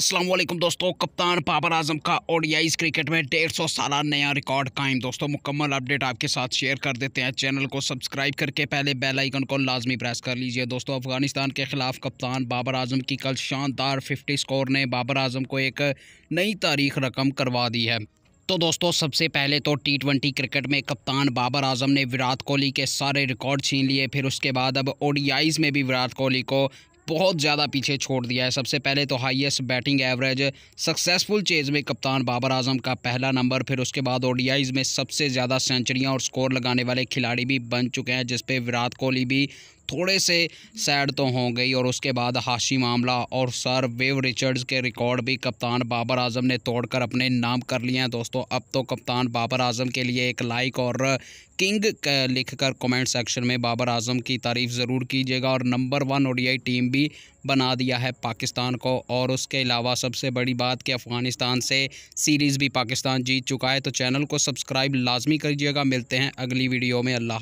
असलम दोस्तों कप्तान बाबर आजम का ओडीआईज क्रिकेट में डेढ़ सौ साल नया रिकॉर्ड कायम दोस्तों मुकम्मल अपडेट आपके साथ शेयर कर देते हैं चैनल को सब्सक्राइब करके पहले बेल आइकन को लाजमी प्रेस कर लीजिए दोस्तों अफगानिस्तान के खिलाफ कप्तान बाबर आजम की कल शानदार फिफ्टी स्कोर ने बाबर आजम को एक नई तारीख रकम करवा दी है तो दोस्तों सबसे पहले तो टी ट्वेंटी क्रिकेट में कप्तान बाबर आजम ने विराट कोहली के सारे रिकॉर्ड छीन लिए फिर उसके बाद अब ओडीआईज में भी विराट कोहली को बहुत ज़्यादा पीछे छोड़ दिया है सबसे पहले तो highest batting average successful chase में कप्तान बाबर आजम का पहला नंबर फिर उसके बाद ओडियाईज में सबसे ज़्यादा सेंचुरियाँ और स्कोर लगाने वाले खिलाड़ी भी बन चुके हैं जिसपे विराट कोहली भी थोड़े से सैड तो होंगे गई और उसके बाद हाशी मामला और सर वेव रिचर्ड्स के रिकॉर्ड भी कप्तान बाबर आजम ने तोड़कर अपने नाम कर लिए हैं दोस्तों अब तो कप्तान बाबर आजम के लिए एक लाइक और किंग लिखकर कमेंट सेक्शन में बाबर आजम की तारीफ़ ज़रूर कीजिएगा और नंबर वन ओडीआई टीम भी बना दिया है पाकिस्तान को और उसके अलावा सबसे बड़ी बात कि अफ़गानिस्तान से सीरीज़ भी पाकिस्तान जीत चुका है तो चैनल को सब्सक्राइब लाजमी करिएगा मिलते हैं अगली वीडियो में अल्लाह